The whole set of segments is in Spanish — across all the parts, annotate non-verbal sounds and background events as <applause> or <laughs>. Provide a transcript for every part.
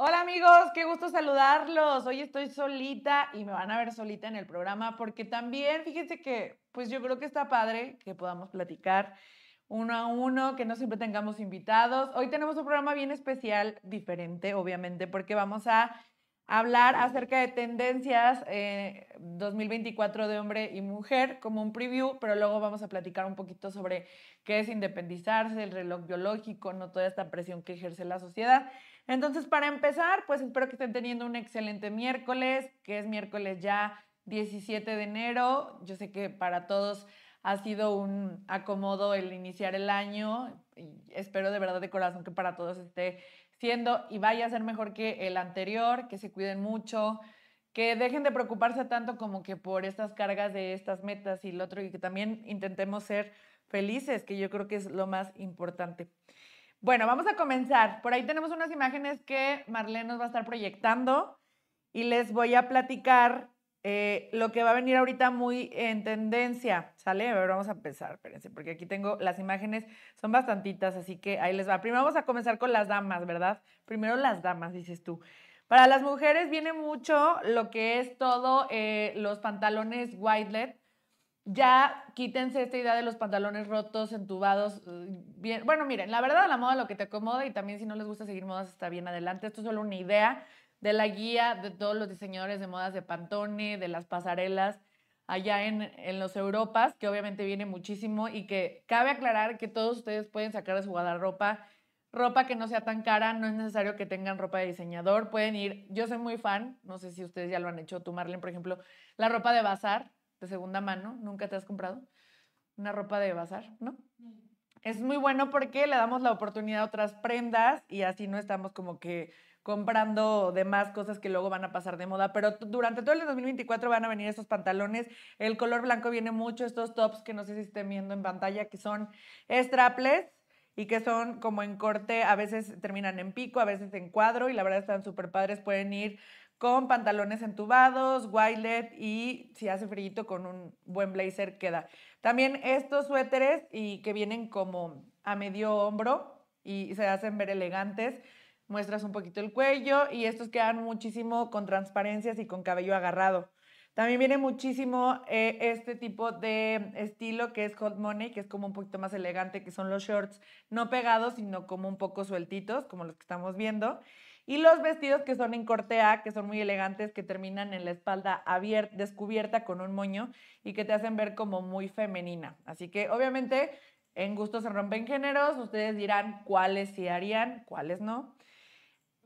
Hola amigos, qué gusto saludarlos. Hoy estoy solita y me van a ver solita en el programa porque también fíjense que pues yo creo que está padre que podamos platicar uno a uno, que no siempre tengamos invitados. Hoy tenemos un programa bien especial, diferente obviamente, porque vamos a hablar acerca de tendencias 2024 eh, de hombre y mujer como un preview, pero luego vamos a platicar un poquito sobre qué es independizarse, el reloj biológico, no toda esta presión que ejerce la sociedad. Entonces, para empezar, pues espero que estén teniendo un excelente miércoles, que es miércoles ya 17 de enero. Yo sé que para todos ha sido un acomodo el iniciar el año. Y espero de verdad de corazón que para todos esté siendo y vaya a ser mejor que el anterior, que se cuiden mucho, que dejen de preocuparse tanto como que por estas cargas de estas metas y lo otro, y que también intentemos ser felices, que yo creo que es lo más importante. Bueno, vamos a comenzar. Por ahí tenemos unas imágenes que Marlene nos va a estar proyectando y les voy a platicar eh, lo que va a venir ahorita muy en tendencia, ¿sale? A ver, vamos a empezar, espérense, porque aquí tengo las imágenes, son bastantitas, así que ahí les va. Primero vamos a comenzar con las damas, ¿verdad? Primero las damas, dices tú. Para las mujeres viene mucho lo que es todo eh, los pantalones leg. Ya quítense esta idea de los pantalones rotos, entubados. Mm, bien. Bueno, miren, la verdad la moda lo que te acomoda y también si no les gusta seguir modas está bien adelante. Esto es solo una idea de la guía de todos los diseñadores de modas de Pantone, de las pasarelas allá en, los Europas, que obviamente viene muchísimo y que cabe aclarar que todos ustedes pueden sacar de su guardarropa ropa que no sea tan cara, no es necesario que tengan ropa de diseñador, pueden ir, yo soy muy fan, no sé si ustedes ya lo han hecho, tú Marlene, por ejemplo, la ropa de bazar de segunda mano, nunca te has comprado una ropa de bazar, ¿no? Es muy bueno porque le damos la oportunidad a otras prendas y así no estamos como que comprando demás cosas que luego van a pasar de moda, pero durante todo el 2024 van a venir esos pantalones. El color blanco viene mucho, estos tops que no sé si estén viendo en pantalla, que son strapless y que son como en corte, a veces terminan en pico, a veces en cuadro y la verdad están súper padres, pueden ir con pantalones entubados, wilet y si hace frío con un buen blazer queda. También estos suéteres y que vienen como a medio hombro y se hacen ver elegantes muestras un poquito el cuello y estos quedan muchísimo con transparencias y con cabello agarrado. También viene muchísimo eh, este tipo de estilo que es hot money, que es como un poquito más elegante, que son los shorts no pegados, sino como un poco sueltitos, como los que estamos viendo. Y los vestidos que son en corte que son muy elegantes, que terminan en la espalda abierta, descubierta con un moño y que te hacen ver como muy femenina. Así que obviamente en gustos se rompen géneros, ustedes dirán cuáles sí harían, cuáles no.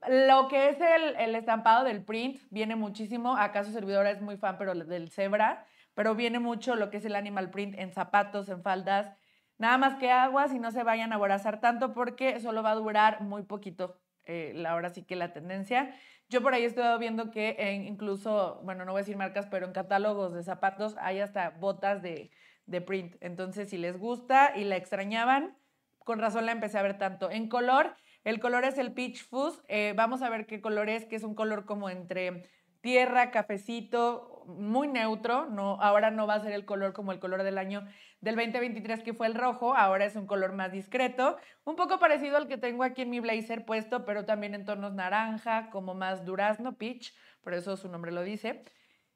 Lo que es el, estampado del print viene muchísimo. Acaso servidora es muy fan, pero del Zebra. Pero viene mucho lo que es el animal print en zapatos, en faldas. Nada más que aguas y no se vayan a aborazar tanto porque solo va a durar muy poquito. Eh, la hora sí que la tendencia. Yo por ahí he estado viendo que en, incluso, bueno, no voy a decir marcas, pero en catálogos de zapatos hay hasta botas de, de print. Entonces, si les gusta y la extrañaban, con razón la empecé a ver tanto. En color, el color es el Peach Fuzz. Eh, vamos a ver qué color es, que es un color como entre tierra, cafecito, muy neutro. No, ahora no va a ser el color como el color del año del 2023 que fue el rojo, ahora es un color más discreto, un poco parecido al que tengo aquí en mi blazer puesto, pero también en tonos naranja, como más durazno, peach, por eso su nombre lo dice.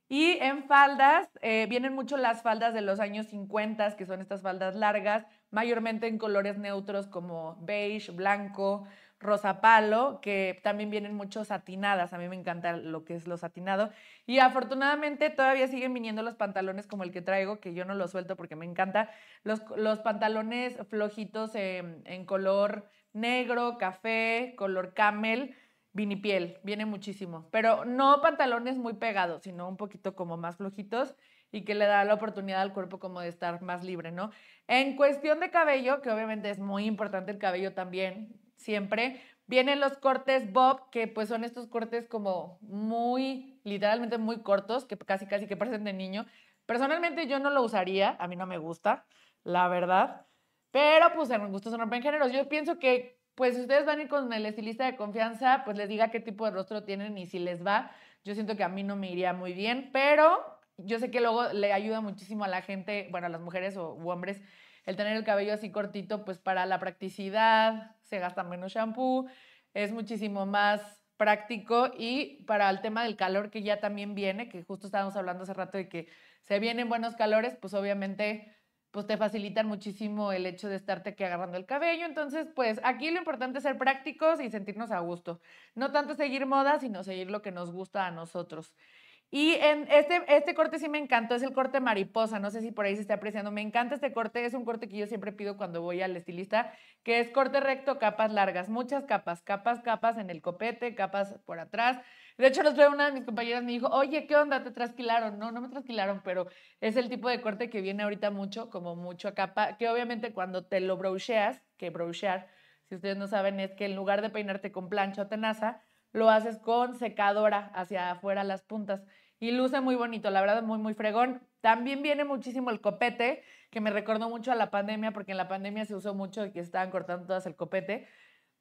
Y en faldas, eh, vienen mucho las faldas de los años 50, que son estas faldas largas, mayormente en colores neutros como beige, blanco, rosa palo, que también vienen mucho satinadas. A mí me encanta lo que es lo satinado. Y afortunadamente todavía siguen viniendo los pantalones como el que traigo, que yo no lo suelto porque me encanta. Los, pantalones flojitos en, en, color negro, café, color camel, vinipiel, viene muchísimo. Pero no pantalones muy pegados, sino un poquito como más flojitos y que le da la oportunidad al cuerpo como de estar más libre, ¿no? En cuestión de cabello, que obviamente es muy importante el cabello también, siempre, vienen los cortes bob, que pues son estos cortes como muy, literalmente muy cortos, que casi casi que parecen de niño. Personalmente yo no lo usaría, a mí no me gusta, la verdad, pero pues en gustos son rompen géneros. Yo pienso que pues si ustedes van a ir con el estilista de confianza, pues les diga qué tipo de rostro tienen y si les va. Yo siento que a mí no me iría muy bien, pero yo sé que luego le ayuda muchísimo a la gente, bueno, a las mujeres o hombres, el tener el cabello así cortito, pues para la practicidad, se gasta menos shampoo, es muchísimo más práctico y para el tema del calor que ya también viene, que justo estábamos hablando hace rato de que se vienen buenos calores, pues obviamente pues te facilitan muchísimo el hecho de estarte aquí agarrando el cabello. Entonces, pues aquí lo importante es ser prácticos y sentirnos a gusto. No tanto seguir moda, sino seguir lo que nos gusta a nosotros. Y en este, este corte sí me encantó, es el corte mariposa, no sé si por ahí se está apreciando, me encanta este corte, es un corte que yo siempre pido cuando voy al estilista, que es corte recto, capas largas, muchas capas, capas, capas en el copete, capas por atrás. De hecho, los veo una de mis compañeras me dijo, oye, ¿qué onda? ¿Te trasquilaron? No, no me trasquilaron, pero es el tipo de corte que viene ahorita mucho, como mucho a capa, que obviamente cuando te lo brocheas, que brochear, si ustedes no saben, es que en lugar de peinarte con plancha o tenaza, lo haces con secadora hacia afuera las puntas. Y luce muy bonito, la verdad, muy, muy fregón. También viene muchísimo el copete, que me recordó mucho a la pandemia, porque en la pandemia se usó mucho y que estaban cortando todas el copete.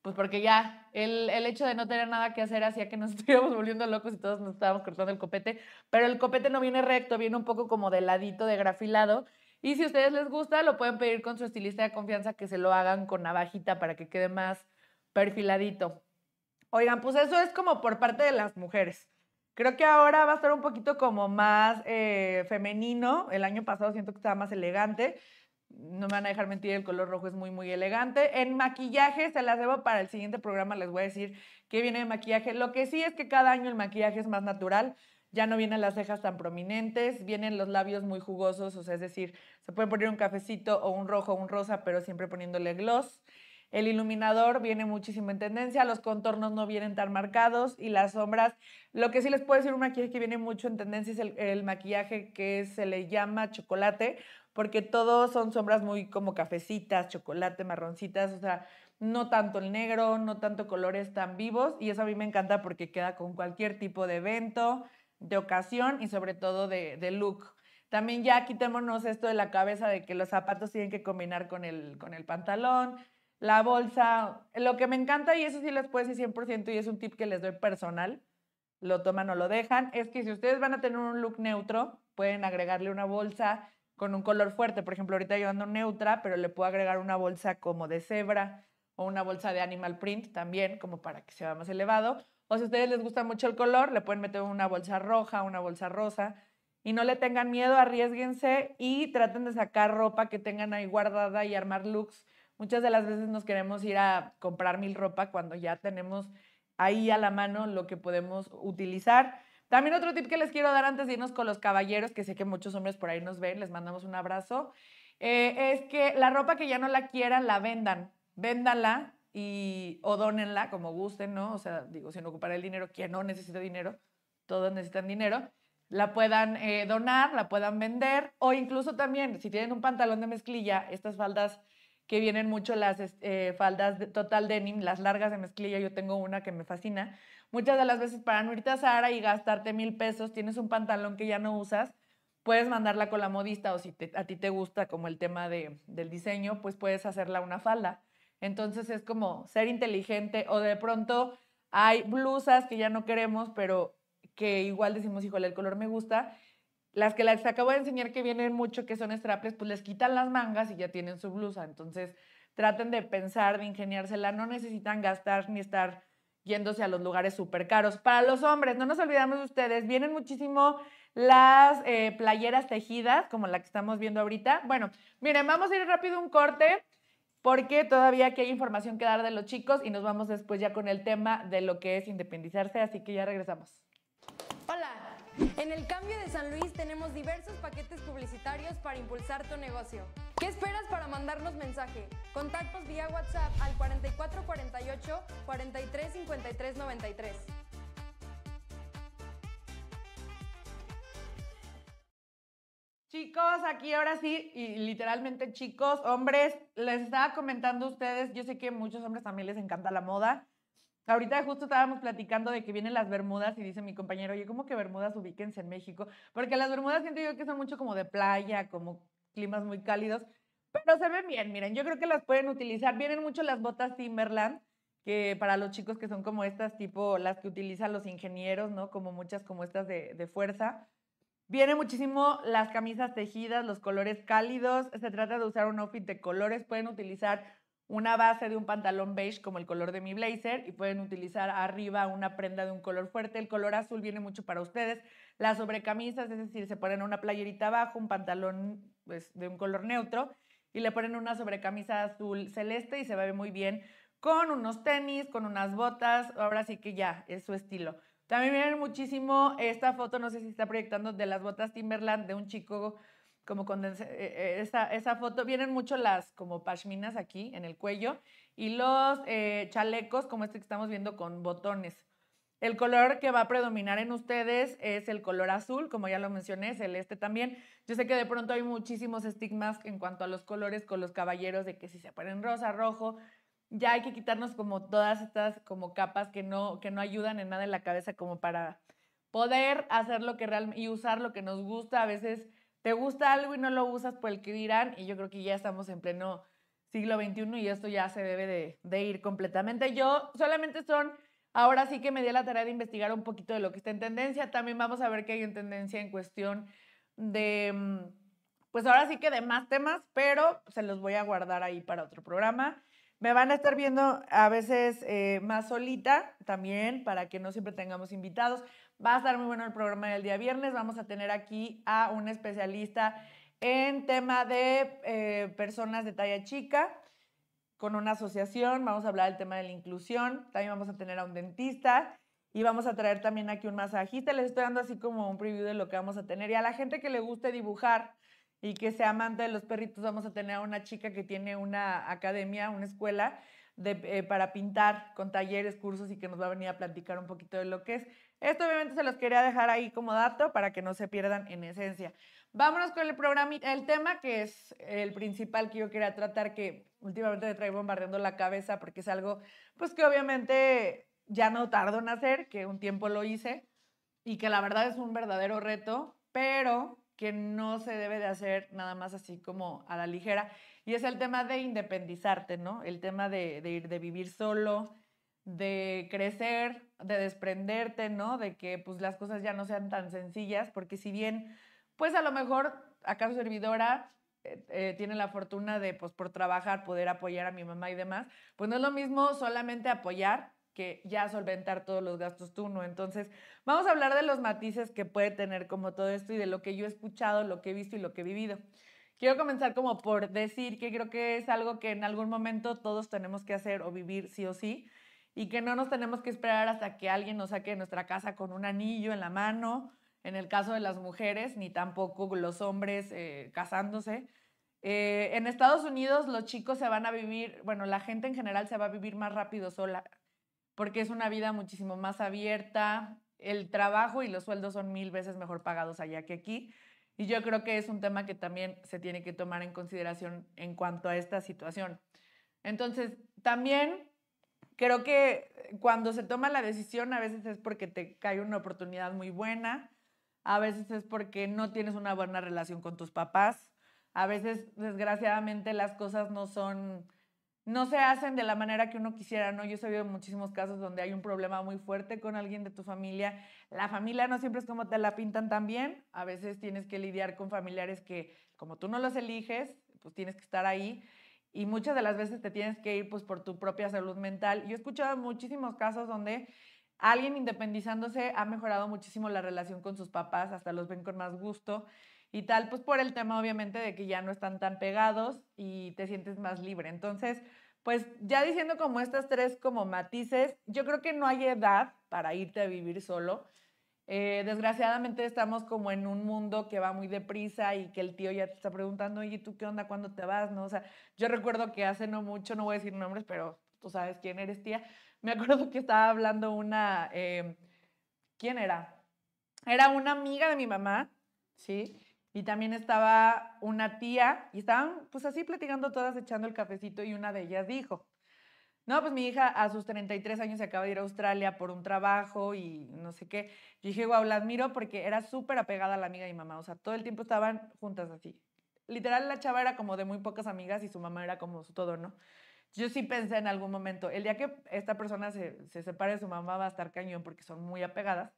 Pues porque ya el, el hecho de no tener nada que hacer hacía que nos <laughs> estuviéramos volviendo locos y todos nos estábamos cortando el copete. Pero el copete no viene recto, viene un poco como de ladito, de grafilado. Y si a ustedes les gusta, lo pueden pedir con su estilista de confianza que se lo hagan con navajita para que quede más perfiladito. Oigan, pues eso es como por parte de las mujeres. Creo que ahora va a estar un poquito como más eh, femenino. El año pasado siento que estaba más elegante. No me van a dejar mentir, el color rojo es muy, muy elegante. En maquillaje se las debo para el siguiente programa, les voy a decir qué viene de maquillaje. Lo que sí es que cada año el maquillaje es más natural. Ya no vienen las cejas tan prominentes, vienen los labios muy jugosos, o sea, es decir, se puede poner un cafecito o un rojo o un rosa, pero siempre poniéndole gloss. El iluminador viene muchísimo en tendencia, los contornos no vienen tan marcados y las sombras. Lo que sí les puedo decir, un maquillaje que viene mucho en tendencia es el, maquillaje que se le llama chocolate, porque todos son sombras muy como cafecitas, chocolate, marroncitas, o sea, no tanto el negro, no tanto colores tan vivos y eso a mí me encanta porque queda con cualquier tipo de evento, de ocasión y sobre todo de, look. También ya quitémonos esto de la cabeza de que los zapatos tienen que combinar con el, con el pantalón, la bolsa, lo que me encanta, y eso sí les puedo decir 100%, y es un tip que les doy personal, lo toman o lo dejan, es que si ustedes van a tener un look neutro, pueden agregarle una bolsa con un color fuerte. Por ejemplo, ahorita yo ando neutra, pero le puedo agregar una bolsa como de cebra o una bolsa de animal print también, como para que se vea más elevado. O si a ustedes les gusta mucho el color, le pueden meter una bolsa roja, una bolsa rosa. Y no le tengan miedo, arriesguense y traten de sacar ropa que tengan ahí guardada y armar looks Muchas de las veces nos queremos ir a comprar mil ropa cuando ya tenemos ahí a la mano lo que podemos utilizar. También otro tip que les quiero dar antes de irnos con los caballeros, que sé que muchos hombres por ahí nos ven, les mandamos un abrazo, eh, es que la ropa que ya no la quieran, la vendan. Véndanla y o dónenla como gusten, ¿no? O sea, digo, sin ocupar el dinero, quien no necesita dinero, todos necesitan dinero, la puedan eh, donar, la puedan vender, o incluso también, si tienen un pantalón de mezclilla, estas faldas que vienen mucho las eh, faldas de total denim, las largas de mezclilla, yo tengo una que me fascina. Muchas de las veces para no irte a Zara y gastarte mil pesos, tienes un pantalón que ya no usas, puedes mandarla con la modista o si a ti te gusta como el tema del diseño, pues puedes hacerla una falda. Entonces es como ser inteligente o de pronto hay blusas que ya no queremos, pero que igual decimos, híjole, el color me gusta las que les acabo de enseñar que vienen mucho, que son strapless, pues les quitan las mangas y ya tienen su blusa. Entonces, traten de pensar, de ingeniársela. No necesitan gastar ni estar yéndose a los lugares súper caros. Para los hombres, no nos olvidamos de ustedes, vienen muchísimo las eh, playeras tejidas, como la que estamos viendo ahorita. Bueno, miren, vamos a ir rápido un corte porque todavía aquí hay información que dar de los chicos y nos vamos después ya con el tema de lo que es independizarse, así que ya regresamos. Hola. En el cambio de San Luis tenemos diversos paquetes publicitarios para impulsar tu negocio. ¿Qué esperas para mandarnos mensaje? Contactos vía WhatsApp al 4448 43 93. Chicos, aquí ahora sí, y literalmente chicos, hombres, les estaba comentando a ustedes, yo sé que muchos hombres también les encanta la moda, Ahorita justo estábamos platicando de que vienen las Bermudas y dice mi compañero, oye, ¿cómo que Bermudas ubíquense en México? Porque las Bermudas siento yo que son mucho como de playa, como climas muy cálidos, pero se ven bien, miren, yo creo que las pueden utilizar. Vienen mucho las botas Timberland, que para los chicos que son como estas, tipo las que utilizan los ingenieros, ¿no? Como muchas como estas de, de fuerza. Viene muchísimo las camisas tejidas, los colores cálidos. Se trata de usar un outfit de colores. Pueden utilizar una base de un pantalón beige como el color de mi blazer y pueden utilizar arriba una prenda de un color fuerte. El color azul viene mucho para ustedes. Las sobrecamisas, es decir, se ponen una playerita abajo, un pantalón pues, de un color neutro y le ponen una sobrecamisa azul celeste y se ve muy bien con unos tenis, con unas botas. Ahora sí que ya, es su estilo. También vienen muchísimo esta foto, no sé si está proyectando, de las botas Timberland de un chico como con eh, esa, esa, foto, vienen mucho las como pashminas aquí en el cuello y los eh, chalecos como este que estamos viendo con botones. El color que va a predominar en ustedes es el color azul, como ya lo mencioné, el este también. Yo sé que de pronto hay muchísimos estigmas en cuanto a los colores con los caballeros, de que si se ponen rosa, rojo, ya hay que quitarnos como todas estas como capas que no, que no ayudan en nada en la cabeza como para poder hacer lo que realmente y usar lo que nos gusta. A veces te gusta algo y no lo usas pues, el que dirán, y yo creo que ya estamos en pleno siglo XXI y esto ya se debe de, ir completamente. Yo solamente son, ahora sí que me di la tarea de investigar un poquito de lo que está en tendencia, también vamos a ver qué hay en tendencia en cuestión de, mm, pues ahora sí que de más temas, pero se los voy a guardar ahí para otro programa. Me van a estar viendo a veces eh, más solita también para que no siempre tengamos invitados. Va a estar muy bueno el programa del día viernes. Vamos a tener aquí a un especialista en tema de eh, personas de talla chica con una asociación. Vamos a hablar del tema de la inclusión. También vamos a tener a un dentista. Y vamos a traer también aquí un masajista. Les estoy dando así como un preview de lo que vamos a tener. Y a la gente que le guste dibujar y que sea amante de los perritos, vamos a tener a una chica que tiene una academia, una escuela eh, para pintar con talleres, cursos y que nos va a venir a platicar un poquito de lo que es. Esto obviamente se los quería dejar ahí como dato para que no se pierdan en esencia. Vámonos con el programa, el tema que es el principal que yo quería tratar, que últimamente me traigo bombardeando la cabeza porque es algo, pues que obviamente ya no tardo en hacer, que un tiempo lo hice y que la verdad es un verdadero reto, pero que no se debe de hacer nada más así como a la ligera. Y es el tema de independizarte, ¿no? El tema de ir, de vivir solo, de crecer, de desprenderte, ¿no? De que pues las cosas ya no sean tan sencillas, porque si bien, pues a lo mejor acá su servidora eh, eh, tiene la fortuna de, pues por trabajar, poder apoyar a mi mamá y demás, pues no es lo mismo solamente apoyar que ya solventar todos los gastos tú, ¿no? Entonces, vamos a hablar de los matices que puede tener como todo esto y de lo que yo he escuchado, lo que he visto y lo que he vivido. Quiero comenzar como por decir que creo que es algo que en algún momento todos tenemos que hacer o vivir sí o sí, y que no nos tenemos que esperar hasta que alguien nos saque de nuestra casa con un anillo en la mano, en el caso de las mujeres, ni tampoco los hombres eh, casándose. Eh, en Estados Unidos los chicos se van a vivir, bueno, la gente en general se va a vivir más rápido sola, porque es una vida muchísimo más abierta, el trabajo y los sueldos son mil veces mejor pagados allá que aquí. Y yo creo que es un tema que también se tiene que tomar en consideración en cuanto a esta situación. Entonces, también creo que cuando se toma la decisión a veces es porque te cae una oportunidad muy buena, a veces es porque no tienes una buena relación con tus papás, a veces desgraciadamente las cosas no son, no se hacen de la manera que uno quisiera, ¿no? Yo he sabido muchísimos casos donde hay un problema muy fuerte con alguien de tu familia, la familia no siempre es como te la pintan también, a veces tienes que lidiar con familiares que como tú no los eliges, pues tienes que estar ahí y muchas de las veces te tienes que ir pues por tu propia salud mental. Yo he escuchado muchísimos casos donde alguien independizándose ha mejorado muchísimo la relación con sus papás, hasta los ven con más gusto y tal, pues por el tema obviamente de que ya no están tan pegados y te sientes más libre. Entonces, pues ya diciendo como estas tres como matices, yo creo que no hay edad para irte a vivir solo. Eh, desgraciadamente estamos como en un mundo que va muy deprisa y que el tío ya te está preguntando, oye, ¿tú qué onda? ¿Cuándo te vas? ¿No? sea, yo recuerdo que hace no mucho, no voy a decir nombres, pero tú sabes quién eres, tía. Me acuerdo que estaba hablando una, em, ¿quién era? Era una amiga de mi mamá, ¿sí? Y también estaba una tía y estaban pues así platicando todas, echando el cafecito y una de ellas dijo, no, pues mi hija a sus 33 años se acaba de ir a Australia por un trabajo y no sé qué. Yo dije, wow, la admiro porque era súper apegada a la amiga y mamá. O sea, todo el tiempo estaban juntas así. Literal, la chava era como de muy pocas amigas y su mamá era como su todo, ¿no? Yo sí pensé en algún momento, el día que esta persona se, se separe de su mamá va a estar cañón porque son muy apegadas.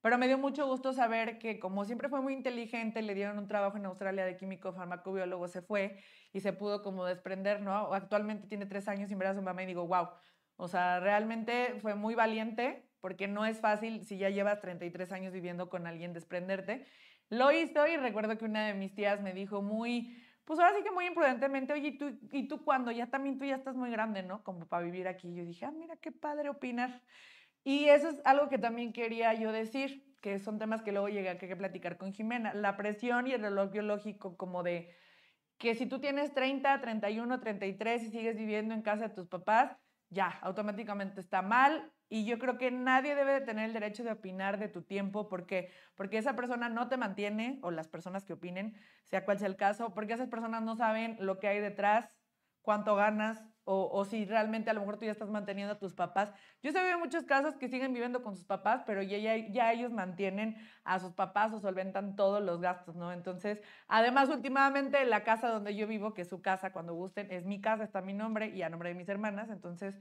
Pero me dio mucho gusto saber que como siempre fue muy inteligente, le dieron un trabajo en Australia de químico farmacobiólogo, se fue y se pudo como desprender, ¿no? Actualmente tiene tres años sin ver a su mamá y digo, wow, o sea, realmente fue muy valiente porque no es fácil si ya llevas 33 años viviendo con alguien desprenderte. Lo hice y recuerdo que una de mis tías me dijo muy, pues ahora sí que muy imprudentemente, oye, tú, ¿y tú cuándo? Ya también tú ya estás muy grande, ¿no? Como para vivir aquí. Yo dije, ah, mira, qué padre opinar. Y eso es algo que también quería yo decir, que son temas que luego llegué a que platicar con Jimena, la presión y el reloj biológico como de que si tú tienes 30, 31, 33 y sigues viviendo en casa de tus papás, ya, automáticamente está mal. Y yo creo que nadie debe de tener el derecho de opinar de tu tiempo. porque Porque esa persona no te mantiene, o las personas que opinen, sea cual sea el caso, porque esas personas no saben lo que hay detrás, cuánto ganas, o, si realmente a lo mejor tú ya estás manteniendo a tus papás. Yo sé veo muchos casos que siguen viviendo con sus papás, pero ya, ya, ellos mantienen a sus papás o solventan todos los gastos, ¿no? Entonces, además, últimamente la casa donde yo vivo, que es su casa cuando gusten, es mi casa, está mi nombre y a nombre de mis hermanas, entonces...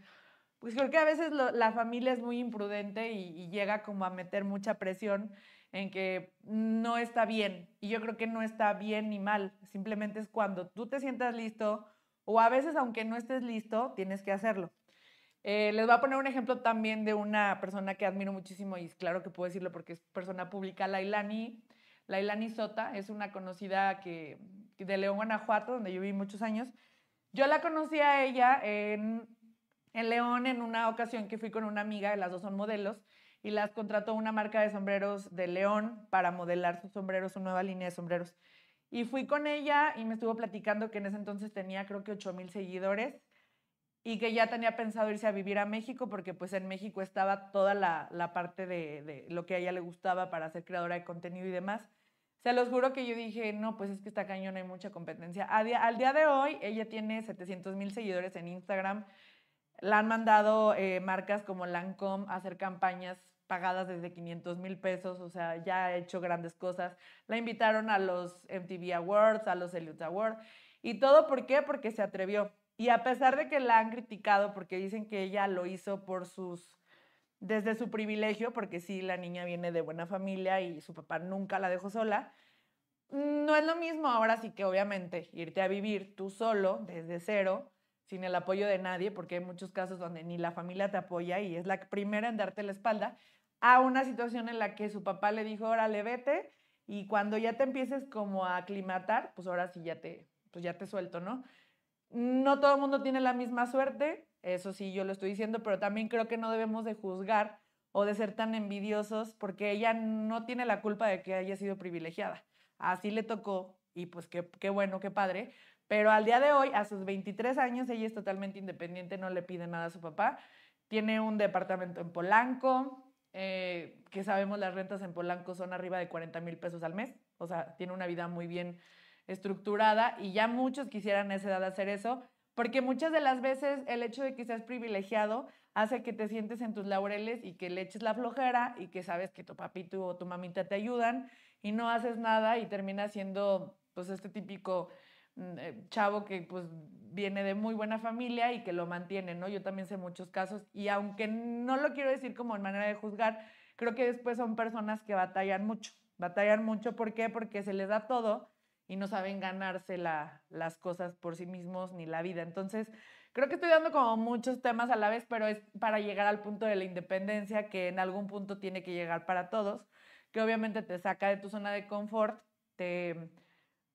Pues creo que a veces la familia es muy imprudente y llega como a meter mucha presión en que no está bien. Y yo creo que no está bien ni mal. Simplemente es cuando tú te sientas listo, o a veces, aunque no estés listo, tienes que hacerlo. Eh, les voy a poner un ejemplo también de una persona que admiro muchísimo y claro que puedo decirlo porque es persona pública, Lailani. Lailani Sota es una conocida que, de León, Guanajuato, donde yo viví muchos años. Yo la conocí a ella en, León en una ocasión que fui con una amiga, las dos son modelos, y las contrató una marca de sombreros de León para modelar sus sombreros, su nueva línea de sombreros. Y fui con ella y me estuvo platicando que en ese entonces tenía creo que 8 mil seguidores y que ya tenía pensado irse a vivir a México porque pues en México estaba toda la, la parte de, de, lo que a ella le gustaba para ser creadora de contenido y demás. Se los juro que yo dije, no, pues es que está cañón, hay mucha competencia. Día, al día de hoy ella tiene 700 mil seguidores en Instagram. La han mandado eh, marcas como Lancome a hacer campañas pagadas desde 500 mil pesos, o sea, ya ha hecho grandes cosas. La invitaron a los MTV Awards, a los Elliot Awards, y todo por qué? Porque se atrevió. Y a pesar de que la han criticado porque dicen que ella lo hizo por sus desde su privilegio, porque sí, la niña viene de buena familia y su papá nunca la dejó sola. No es lo mismo ahora sí que obviamente irte a vivir tú solo desde cero, sin el apoyo de nadie, porque hay muchos casos donde ni la familia te apoya y es la primera en darte la espalda, a una situación en la que su papá le dijo, órale, vete, y cuando ya te empieces como a aclimatar, pues ahora sí ya te, pues ya te suelto, ¿no? No todo el mundo tiene la misma suerte, eso sí, yo lo estoy diciendo, pero también creo que no debemos de juzgar o de ser tan envidiosos porque ella no tiene la culpa de que haya sido privilegiada. Así le tocó y pues qué, qué bueno, qué padre. Pero al día de hoy, a sus 23 años, ella es totalmente independiente, no le pide nada a su papá. Tiene un departamento en Polanco, eh, que sabemos las rentas en Polanco son arriba de 40 mil pesos al mes, o sea, tiene una vida muy bien estructurada y ya muchos quisieran a esa edad hacer eso, porque muchas de las veces el hecho de que seas privilegiado hace que te sientes en tus laureles y que le eches la flojera y que sabes que tu papito o tu mamita te ayudan y no haces nada y termina siendo pues este típico eh, chavo que pues viene de muy buena familia y que lo mantiene, ¿no? Yo también sé muchos casos y aunque no lo quiero decir como en manera de juzgar, creo que después son personas que batallan mucho, batallan mucho, ¿por qué? Porque se les da todo y no saben ganarse las cosas por sí mismos ni la vida. Entonces, creo que estoy dando como muchos temas a la vez, pero es para llegar al punto de la independencia que en algún punto tiene que llegar para todos, que obviamente te saca de tu zona de confort, te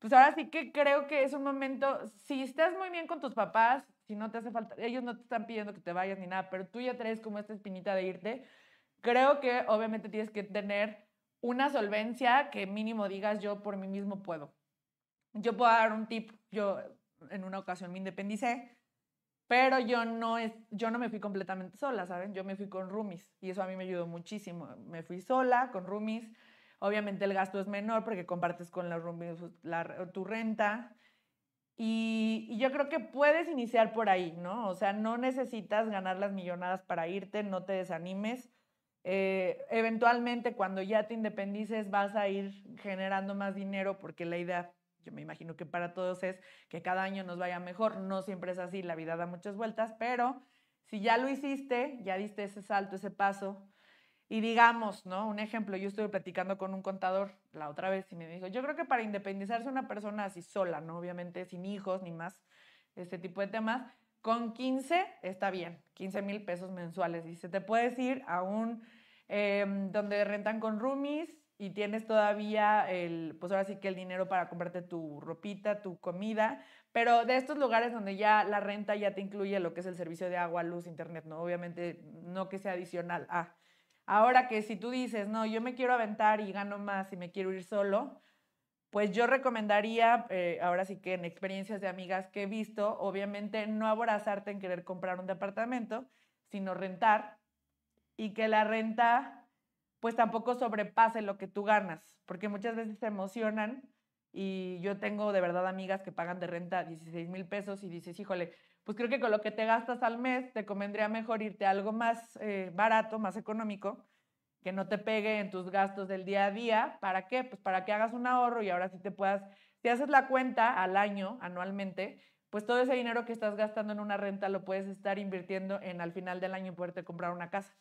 pues ahora sí que creo que es un momento, si estás muy bien con tus papás, si no te hace falta, ellos no te están pidiendo que te vayas ni nada, pero tú ya traes como esta espinita de irte, creo que obviamente tienes que tener una solvencia que mínimo digas yo por mí mismo puedo. Yo puedo dar un tip, yo en una ocasión me independicé, pero yo no, es, yo no me fui completamente sola, ¿saben? Yo me fui con roomies y eso a mí me ayudó muchísimo. Me fui sola, con roomies Obviamente el gasto es menor porque compartes con pues, la tu renta. Y, yo creo que puedes iniciar por ahí, ¿no? O sea, no necesitas ganar las millonadas para irte, no te desanimes. Eh, eventualmente, cuando ya te independices, vas a ir generando más dinero porque la idea, yo me imagino que para todos es que cada año nos vaya mejor. No siempre es así, la vida da muchas vueltas, pero si ya lo hiciste, ya diste ese salto, ese paso, y digamos, ¿no? Un ejemplo, yo estuve platicando con un contador la otra vez y me dijo, yo creo que para independizarse una persona así sola, ¿no? Obviamente sin hijos ni más, este tipo de temas, con 15 está bien, 15 mil pesos mensuales. Y se te puedes ir a un, em, donde rentan con roomies y tienes todavía el, pues ahora sí que el dinero para comprarte tu ropita, tu comida, pero de estos lugares donde ya la renta ya te incluye lo que es el servicio de agua, luz, internet, ¿no? Obviamente no que sea adicional a... Ahora que si tú dices, no, yo me quiero aventar y gano más y me quiero ir solo, pues yo recomendaría, eh, ahora sí que en experiencias de amigas que he visto, obviamente no aborazarte en querer comprar un departamento, sino rentar y que la renta pues tampoco sobrepase lo que tú ganas, porque muchas veces se emocionan y yo tengo de verdad amigas que pagan de renta 16 mil pesos y dices, híjole, pues creo que con lo que te gastas al mes te convendría mejor irte a algo más eh, barato, más económico, que no te pegue en tus gastos del día a día. ¿Para qué? Pues para que hagas un ahorro y ahora sí te puedas, si haces la cuenta al año, anualmente, pues todo ese dinero que estás gastando en una renta lo puedes estar invirtiendo en al final del año poderte comprar una casa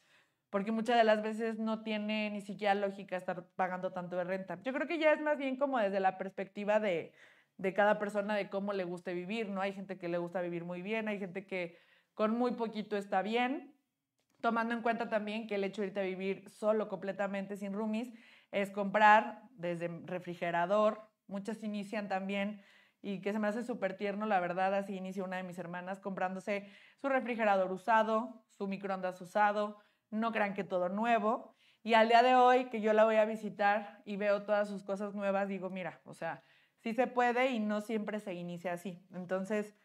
porque muchas de las veces no tiene ni siquiera lógica estar pagando tanto de renta. Yo creo que ya es más bien como desde la perspectiva de, cada persona, de cómo le guste vivir, ¿no? Hay gente que le gusta vivir muy bien, hay gente que con muy poquito está bien, tomando en cuenta también que el hecho de irte a vivir solo completamente sin roomies es comprar desde refrigerador, muchas inician también y que se me hace súper tierno, la verdad, así inicia una de mis hermanas comprándose su refrigerador usado, su microondas usado, no crean que todo nuevo. Y al día de hoy que yo la voy a visitar y veo todas sus cosas nuevas, digo, mira, o sea, sí se puede y no siempre se inicia así. Entonces,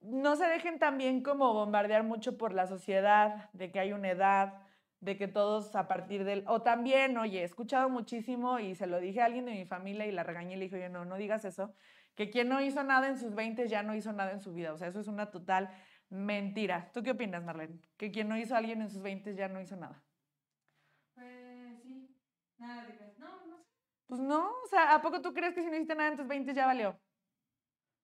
no se dejen también como bombardear mucho por la sociedad, de que hay una edad, de que todos a partir del... O también, oye, he escuchado muchísimo y se lo dije a alguien de mi familia y la regañé y le dijo yo no, no digas eso, que quien no hizo nada en sus 20 ya no hizo nada en su vida. O sea, eso es una total mentira. ¿Tú qué opinas, Marlene? Que quien no hizo a alguien en sus 20 ya no hizo nada. Pues sí, nada de No, no sé. Pues no, o sea, ¿a poco tú crees que si no hiciste nada en tus 20 ya valió?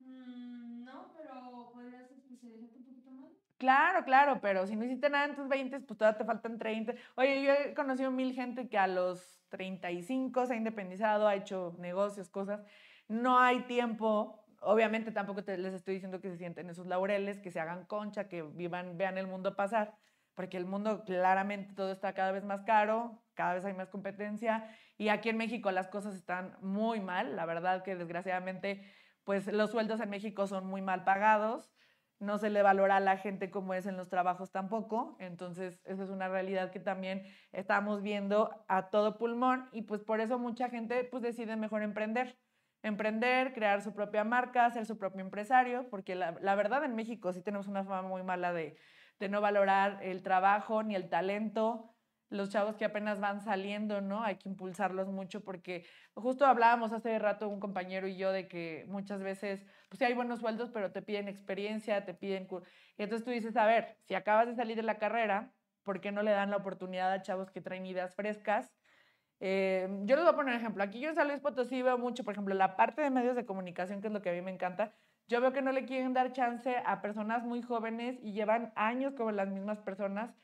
Mm, no, pero podrías especializarte un poquito más. Claro, claro, pero si no hiciste nada en tus 20, pues todavía te faltan 30. Oye, yo he conocido mil gente que a los 35 se ha independizado, ha hecho negocios, cosas. No hay tiempo obviamente tampoco les estoy diciendo que se sienten esos laureles, que se hagan concha, que vivan, vean el mundo pasar, porque el mundo claramente todo está cada vez más caro, cada vez hay más competencia y aquí en México las cosas están muy mal, la verdad que desgraciadamente pues los sueldos en México son muy mal pagados, no se le valora a la gente como es en los trabajos tampoco, entonces esa es una realidad que también estamos viendo a todo pulmón y pues por eso mucha gente pues decide mejor emprender emprender, crear su propia marca, ser su propio empresario, porque la, verdad en México sí tenemos una fama muy mala de, de, no valorar el trabajo ni el talento. Los chavos que apenas van saliendo, ¿no? Hay que impulsarlos mucho porque justo hablábamos hace rato un compañero y yo de que muchas veces, pues sí hay buenos sueldos, pero te piden experiencia, te piden... Y entonces tú dices, a ver, si acabas de salir de la carrera, ¿por qué no le dan la oportunidad a chavos que traen ideas frescas eh, yo les voy a poner un ejemplo. Aquí yo en San Luis Potosí veo mucho, por ejemplo, la parte de medios de comunicación, que es lo que a mí me encanta. Yo veo que no le quieren dar chance a personas muy jóvenes y llevan años como las mismas personas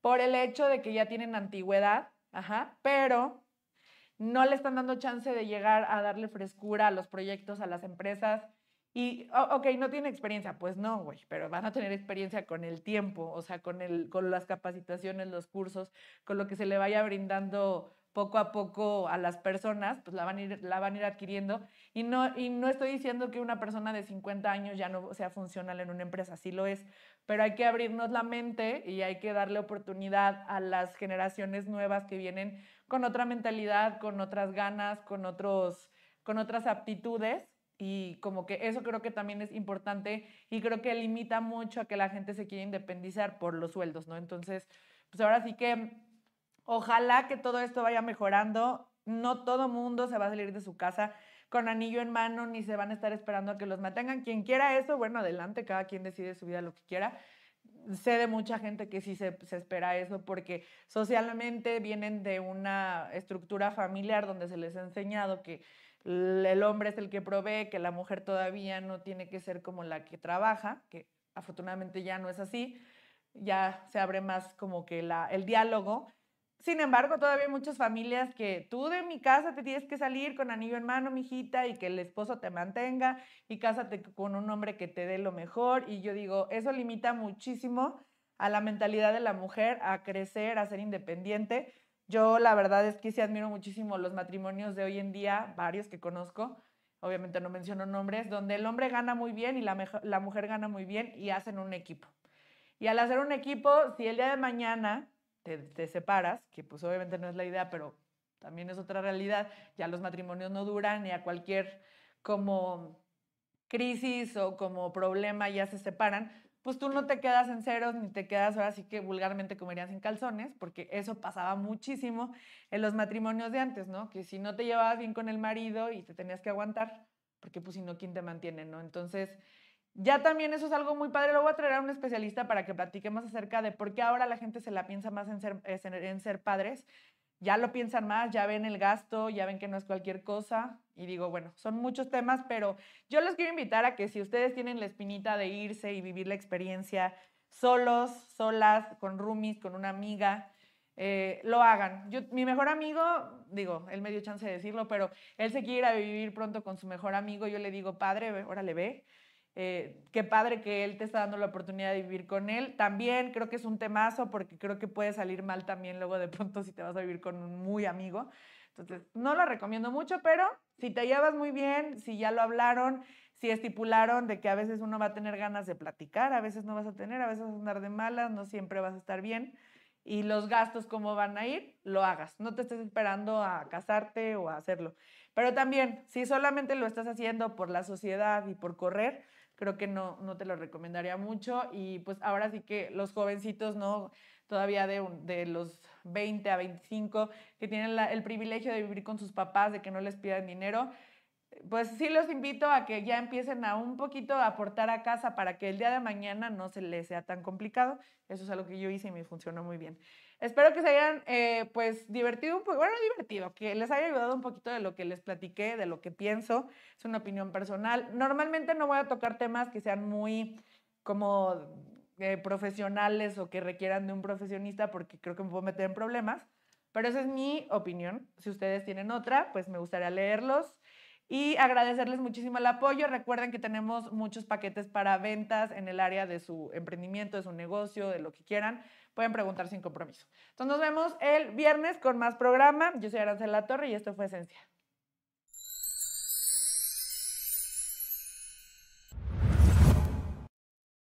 por el hecho de que ya tienen antigüedad, ajá, pero no le están dando chance de llegar a darle frescura a los proyectos, a las empresas. Y, ok, no tiene experiencia, pues no, güey, pero van a tener experiencia con el tiempo, o sea, con, el, con las capacitaciones, los cursos, con lo que se le vaya brindando poco a poco a las personas, pues la van a ir, la van a ir adquiriendo. Y no, y no estoy diciendo que una persona de 50 años ya no sea funcional en una empresa, sí lo es, pero hay que abrirnos la mente y hay que darle oportunidad a las generaciones nuevas que vienen con otra mentalidad, con otras ganas, con, otros, con otras aptitudes. Y como que eso creo que también es importante y creo que limita mucho a que la gente se quiera independizar por los sueldos, ¿no? Entonces, pues ahora sí que Ojalá que todo esto vaya mejorando. No todo mundo se va a salir de su casa con anillo en mano ni se van a estar esperando a que los mantengan. Quien quiera eso, bueno, adelante, cada quien decide su vida lo que quiera. Sé de mucha gente que sí se, se espera eso porque socialmente vienen de una estructura familiar donde se les ha enseñado que el hombre es el que provee, que la mujer todavía no tiene que ser como la que trabaja, que afortunadamente ya no es así, ya se abre más como que la, el diálogo sin embargo, todavía hay muchas familias que tú de mi casa te tienes que salir con anillo en mano, mijita, y que el esposo te mantenga y cásate con un hombre que te dé lo mejor. Y yo digo, eso limita muchísimo a la mentalidad de la mujer a crecer, a ser independiente. Yo la verdad es que sí admiro muchísimo los matrimonios de hoy en día, varios que conozco, obviamente no menciono nombres, donde el hombre gana muy bien y la, la mujer gana muy bien y hacen un equipo. Y al hacer un equipo, si el día de mañana te, separas, que pues obviamente no es la idea, pero también es otra realidad, ya los matrimonios no duran y a cualquier como crisis o como problema ya se separan, pues tú no te quedas en ceros ni te quedas ahora así que vulgarmente comerías en calzones, porque eso pasaba muchísimo en los matrimonios de antes, ¿no? Que si no te llevabas bien con el marido y te tenías que aguantar, porque pues si no, ¿quién te mantiene, no? Entonces, ya también eso es algo muy padre. Lo voy a traer a un especialista para que platiquemos acerca de por qué ahora la gente se la piensa más en ser, en ser padres. Ya lo piensan más, ya ven el gasto, ya ven que no es cualquier cosa. Y digo, bueno, son muchos temas, pero yo les quiero invitar a que si ustedes tienen la espinita de irse y vivir la experiencia solos, solas, con roomies, con una amiga, eh, lo hagan. mi mejor amigo, digo, él medio chance de decirlo, pero él se quiere ir a vivir pronto con su mejor amigo. Yo le digo, padre, ahora le ve. Eh, qué padre que él te está dando la oportunidad de vivir con él. También creo que es un temazo porque creo que puede salir mal también luego de pronto si te vas a vivir con un muy amigo. Entonces, no lo recomiendo mucho, pero si te llevas muy bien, si ya lo hablaron, si estipularon de que a veces uno va a tener ganas de platicar, a veces no vas a tener, a veces vas a andar de malas, no siempre vas a estar bien. Y los gastos, cómo van a ir, lo hagas. No te estés esperando a casarte o a hacerlo. Pero también, si solamente lo estás haciendo por la sociedad y por correr, creo que no, te lo recomendaría mucho. Y pues ahora sí que los jovencitos, ¿no? Todavía de, los 20 a 25, que tienen el privilegio de vivir con sus papás, de que no les pidan dinero, pues sí los invito a que ya empiecen a un poquito a aportar a casa para que el día de mañana no se les sea tan complicado. Eso es algo que yo hice y me funcionó muy bien. Espero que se hayan, eh, pues, divertido un poco, bueno, divertido, que les haya ayudado un poquito de lo que les platiqué, de lo que pienso. Es una opinión personal. Normalmente no voy a tocar temas que sean muy como eh, profesionales o que requieran de un profesionista porque creo que me puedo meter en problemas. Pero esa es mi opinión. Si ustedes tienen otra, pues me gustaría leerlos y agradecerles muchísimo el apoyo. Recuerden que tenemos muchos paquetes para ventas en el área de su emprendimiento, de su negocio, de lo que quieran. Pueden preguntar sin compromiso. Entonces nos vemos el viernes con más programa. Yo soy Arancela Torre y esto fue Esencia.